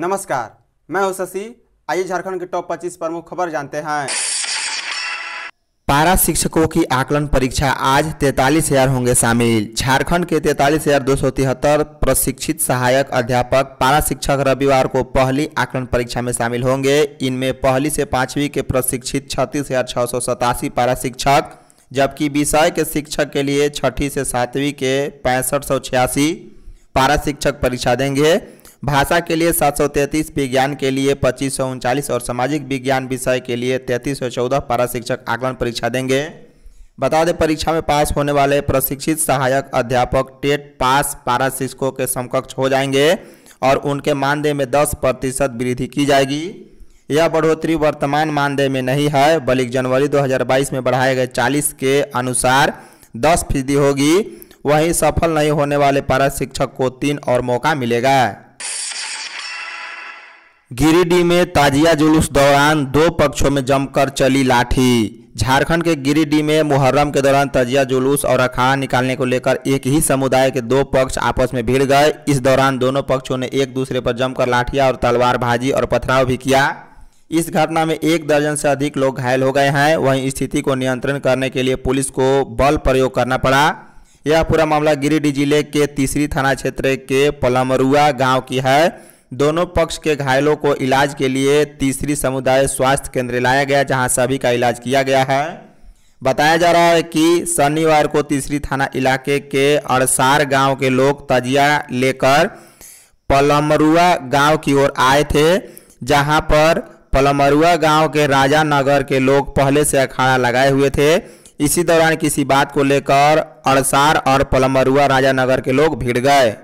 नमस्कार मैं हूं शशि आइए झारखंड के टॉप 25 प्रमुख खबर जानते हैं पारा शिक्षकों की आकलन परीक्षा आज तैतालीस हजार होंगे शामिल झारखंड के तैतालीस हजार दो सौ तिहत्तर प्रशिक्षित सहायक अध्यापक पारा शिक्षक रविवार को पहली आकलन परीक्षा में शामिल होंगे इनमें पहली से पांचवी के प्रशिक्षित छत्तीस हजार छः सौ सतासी पारा शिक्षक जबकि विषय के शिक्षक के लिए छठी से सातवीं के पैंसठ सौ छियासी पारा शिक्षक परीक्षा देंगे भाषा के लिए सात सौ तैंतीस विज्ञान के लिए पच्चीस सौ उनचालीस और सामाजिक विज्ञान विषय के लिए तैंतीस सौ चौदह पारा शिक्षक आकलन परीक्षा देंगे बता दें परीक्षा में पास होने वाले प्रशिक्षित सहायक अध्यापक टेट पास पारा शिक्षकों के समकक्ष हो जाएंगे और उनके मानदेय में दस प्रतिशत वृद्धि की जाएगी यह बढ़ोतरी वर्तमान मानदेय में नहीं है बल्कि जनवरी 2022 में बढ़ाए गए 40 के अनुसार 10 फीसदी होगी वहीं सफल नहीं होने वाले पारा शिक्षक को तीन और मौका मिलेगा गिरिडीह में ताजिया जुलूस दौरान दो पक्षों में जमकर चली लाठी झारखंड के गिरिडीह में मुहर्रम के दौरान ताजिया जुलूस और अखाड़ा निकालने को लेकर एक ही समुदाय के दो पक्ष आपस में भिड़ गए इस दौरान दोनों पक्षों ने एक दूसरे पर जमकर लाठिया और तलवार भाजी और पथराव भी किया इस घटना में एक दर्जन से अधिक लोग घायल हो गए हैं वहीं स्थिति को नियंत्रण करने के लिए पुलिस को बल प्रयोग करना पड़ा यह पूरा मामला गिरिडीह जिले के तीसरी थाना क्षेत्र के पलमरुआ गाँव की है दोनों पक्ष के घायलों को इलाज के लिए तीसरी समुदाय स्वास्थ्य केंद्र लाया गया जहां सभी का इलाज किया गया है बताया जा रहा है कि शनिवार को तीसरी थाना इलाके के अड़सार गांव के लोग तजिया लेकर पलमरुआ गांव की ओर आए थे जहां पर पलमरुआ गांव के राजा नगर के लोग पहले से अखाड़ा लगाए हुए थे इसी दौरान किसी बात को लेकर अड़सार और पलमरुआ राजा नगर के लोग भिड़ गए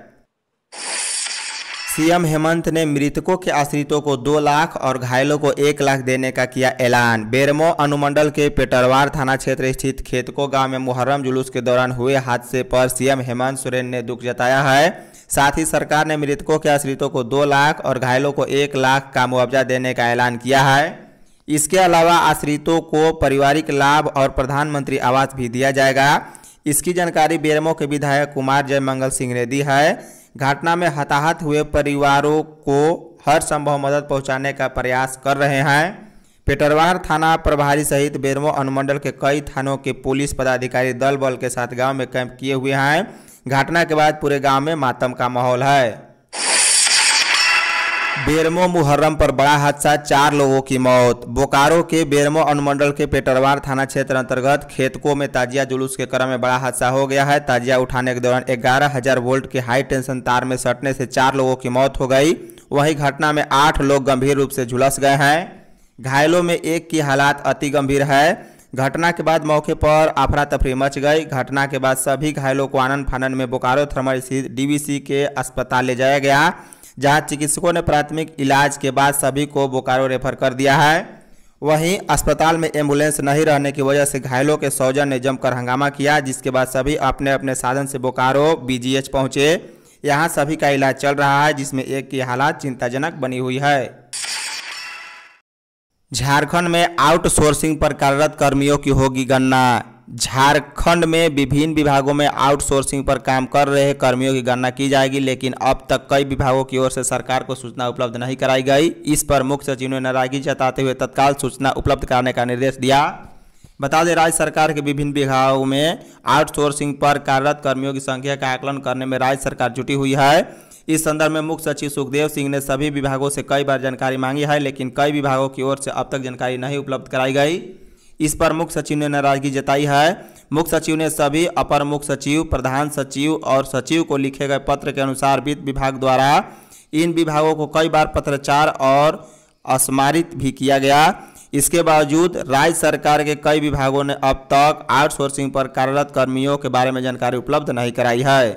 सीएम हेमंत ने मृतकों के आश्रितों को दो लाख और घायलों को एक लाख देने का किया ऐलान बेरमो अनुमंडल के पेटरवार थाना क्षेत्र स्थित खेतको गांव में मुहर्रम जुलूस के दौरान हुए हादसे पर सीएम हेमंत सोरेन ने दुख जताया है साथ ही सरकार ने मृतकों के आश्रितों को दो लाख और घायलों को एक लाख का मुआवजा देने का ऐलान किया है इसके अलावा आश्रितों को पारिवारिक लाभ और प्रधानमंत्री आवास भी दिया जाएगा इसकी जानकारी बेरमो के विधायक कुमार जयमंगल सिंह ने दी है घटना में हताहत हुए परिवारों को हर संभव मदद पहुंचाने का प्रयास कर रहे हैं पेटरवार थाना प्रभारी सहित बेरमो अनुमंडल के कई थानों के पुलिस पदाधिकारी दल बल के साथ गांव में कैंप किए हुए हैं घटना के बाद पूरे गांव में मातम का माहौल है बेरमो मुहर्रम पर बड़ा हादसा चार लोगों की मौत बोकारो के बेरमो अनुमंडल के पेटरवार थाना क्षेत्र अंतर्गत खेतको में ताजिया जुलूस के क्रम में बड़ा हादसा हो गया है ताजिया उठाने के दौरान ग्यारह हजार वोल्ट के हाई टेंशन तार में सटने से चार लोगों की मौत हो गई वहीं घटना में आठ लोग गंभीर रूप से झुलस गए हैं घायलों में एक की हालात अति गंभीर है घटना के बाद मौके पर अफरा तफरी मच गई घटना के बाद सभी घायलों को आनंद फानन में बोकारो थर्मल स्थित डीवीसी के अस्पताल ले जाया गया जहां चिकित्सकों ने प्राथमिक इलाज के बाद सभी को बोकारो रेफर कर दिया है वहीं अस्पताल में एम्बुलेंस नहीं रहने की वजह से घायलों के सौजन ने जमकर हंगामा किया जिसके बाद सभी अपने अपने साधन से बोकारो बीजीएच पहुंचे यहां सभी का इलाज चल रहा है जिसमें एक की हालात चिंताजनक बनी हुई है झारखंड में आउटसोर्सिंग पर कार्यरत कर्मियों की होगी गणना झारखंड में विभिन्न विभागों में आउटसोर्सिंग पर काम कर रहे कर्मियों की गणना की जाएगी लेकिन अब तक कई विभागों की ओर से सरकार को सूचना उपलब्ध नहीं कराई गई इस पर मुख्य सचिव ने नाराजगी जताते हुए तत्काल सूचना उपलब्ध कराने का निर्देश दिया बता दें राज्य सरकार के विभिन्न विभागों में आउटसोर्सिंग पर कार्यरत कर्मियों की संख्या का आकलन करने में राज्य सरकार जुटी हुई है इस संदर्भ में मुख्य सचिव सुखदेव सिंह ने सभी विभागों से कई बार जानकारी मांगी है लेकिन कई विभागों की ओर से अब तक जानकारी नहीं उपलब्ध कराई गई इस पर मुख्य सचिव ने नाराजगी जताई है मुख्य सचिव ने सभी अपर मुख्य सचिव प्रधान सचिव और सचिव को लिखे गए पत्र के अनुसार वित्त विभाग द्वारा इन विभागों को कई बार पत्राचार और असमारित भी किया गया इसके बावजूद राज्य सरकार के कई विभागों ने अब तक आउटसोर्सिंग पर कार्यरत कर्मियों के बारे में जानकारी उपलब्ध नहीं कराई है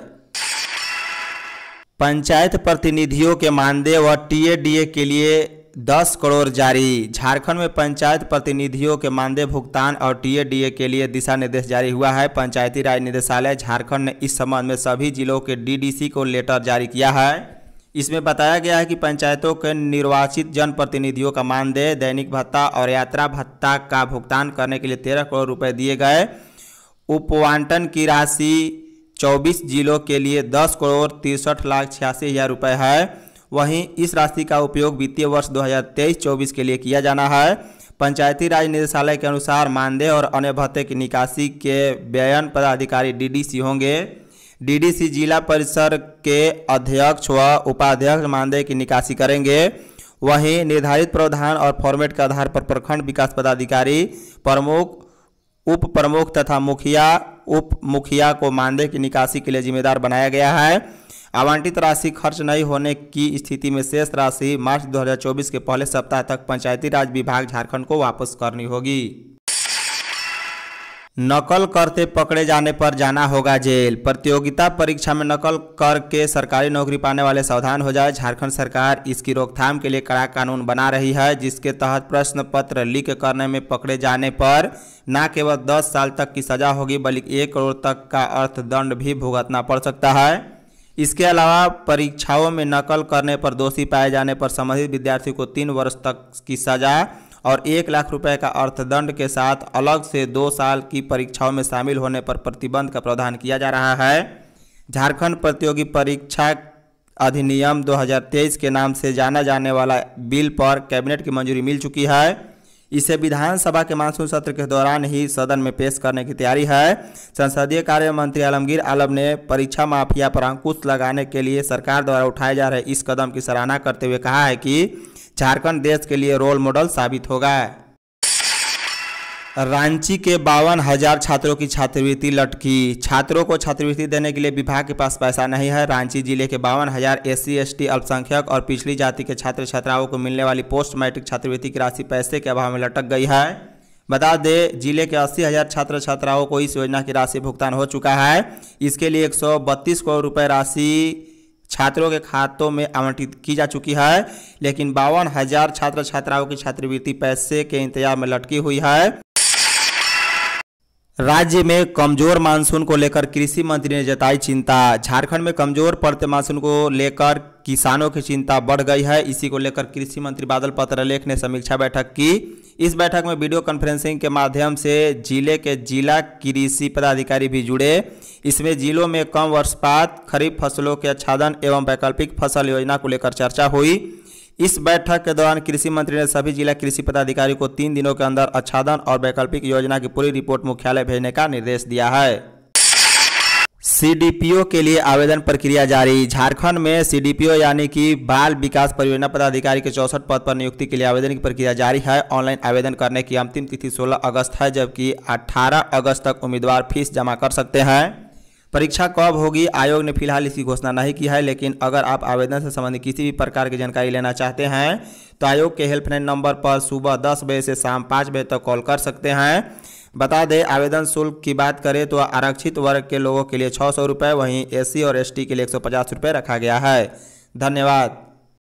पंचायत प्रतिनिधियों के मानदेय व टीएडीए के लिए दस करोड़ जारी झारखंड में पंचायत प्रतिनिधियों के मानदेय भुगतान और टीएडीए के लिए दिशा निर्देश जारी हुआ है पंचायती राज निदेशालय झारखंड ने इस संबंध में सभी जिलों के डीडीसी को लेटर जारी किया है इसमें बताया गया है कि पंचायतों के निर्वाचित जनप्रतिनिधियों का मानदेय दैनिक भत्ता और यात्रा भत्ता का भुगतान करने के लिए तेरह करोड़ रुपए दिए गए उपवांटन की राशि चौबीस जिलों के लिए दस करोड़ तिरसठ लाख छियासी हज़ार रुपये है वहीं इस राशि का उपयोग वित्तीय वर्ष 2023-24 के लिए किया जाना है पंचायती राज निदेशालय के अनुसार मानदेय और अन्य भत्ते की निकासी के व्ययन पदाधिकारी डीडीसी होंगे डीडीसी जिला परिसर के अध्यक्ष व उपाध्यक्ष मानदेय की निकासी करेंगे वहीं निर्धारित प्रावधान और फॉर्मेट के आधार पर प्रखंड विकास पदाधिकारी प्रमुख उप प्रमुख तथा मुखिया उप मुखिया को मानदेय की निकासी के लिए जिम्मेदार बनाया गया है आवंटित राशि खर्च नहीं होने की स्थिति में शेष राशि मार्च 2024 के पहले सप्ताह तक पंचायती राज विभाग झारखंड को वापस करनी होगी नकल करते पकड़े जाने पर जाना होगा जेल प्रतियोगिता परीक्षा में नकल करके सरकारी नौकरी पाने वाले सावधान हो जाए झारखंड सरकार इसकी रोकथाम के लिए कड़ा कानून बना रही है जिसके तहत प्रश्न पत्र लीक करने में पकड़े जाने पर न केवल 10 साल तक की सजा होगी बल्कि एक करोड़ तक का अर्थदंड भी भुगतना पड़ सकता है इसके अलावा परीक्षाओं में नकल करने पर दोषी पाए जाने पर संबंधित विद्यार्थी को तीन वर्ष तक की सजा और एक लाख रुपए का अर्थदंड के साथ अलग से दो साल की परीक्षाओं में शामिल होने पर प्रतिबंध का प्रावधान किया जा रहा है झारखंड प्रतियोगी परीक्षा अधिनियम 2023 के नाम से जाना जाने वाला बिल पर कैबिनेट की मंजूरी मिल चुकी है इसे विधानसभा के मानसून सत्र के दौरान ही सदन में पेश करने की तैयारी है संसदीय कार्य मंत्री आलमगीर आलम ने परीक्षा माफिया पर अंकुश लगाने के लिए सरकार द्वारा उठाए जा रहे इस कदम की सराहना करते हुए कहा है कि झारखंड देश के लिए रोल मॉडल साबित होगा रांची के बावन हजार छात्रों की छात्रवृत्ति लटकी छात्रों को छात्रवृत्ति देने के लिए विभाग के पास पैसा नहीं है रांची जिले के बावन हजार एस सी अल्पसंख्यक और पिछली जाति के छात्र छात्राओं को मिलने वाली पोस्ट मैट्रिक छात्रवृत्ति की राशि पैसे के अभाव में लटक गई है बता दें जिले के अस्सी हजार छात्र छात्राओं को इस योजना की राशि भुगतान हो चुका है इसके लिए एक करोड़ रुपये राशि छात्रों के खातों में आवंटित की जा चुकी है लेकिन बावन हजार छात्र छात्राओं की छात्रवृत्ति पैसे के इंतजार में लटकी हुई है राज्य में कमजोर मानसून को लेकर कृषि मंत्री ने जताई चिंता झारखंड में कमजोर पड़ते मानसून को लेकर किसानों की चिंता बढ़ गई है इसी को लेकर कृषि मंत्री बादल पत्रलेख ने समीक्षा बैठक की इस बैठक में वीडियो कॉन्फ्रेंसिंग के माध्यम से जिले के जिला कृषि पदाधिकारी भी जुड़े इसमें जिलों में कम वर्षपात खरीफ फसलों के आच्छादन एवं वैकल्पिक फसल योजना को लेकर चर्चा हुई इस बैठक के दौरान कृषि मंत्री ने सभी जिला कृषि पदाधिकारी को तीन दिनों के अंदर अच्छादन और वैकल्पिक योजना की पूरी रिपोर्ट मुख्यालय भेजने का निर्देश दिया है सीडीपीओ के लिए आवेदन प्रक्रिया जारी झारखंड में सीडीपीओ यानी कि बाल विकास परियोजना पदाधिकारी के चौसठ पद पर नियुक्ति के लिए आवेदन की प्रक्रिया जारी है ऑनलाइन आवेदन करने की अंतिम तिथि 16 अगस्त है जबकि 18 अगस्त तक उम्मीदवार फीस जमा कर सकते हैं परीक्षा कब होगी आयोग ने फिलहाल इसकी घोषणा नहीं की है लेकिन अगर आप आवेदन से संबंधित किसी भी प्रकार की जानकारी लेना चाहते हैं तो आयोग के हेल्पलाइन नंबर पर सुबह दस बजे से शाम पाँच बजे तक कॉल कर सकते हैं बता दें आवेदन शुल्क की बात करें तो आरक्षित वर्ग के लोगों के लिए छः सौ रुपये वहीं एससी और एसटी के लिए एक सौ पचास रुपये रखा गया है धन्यवाद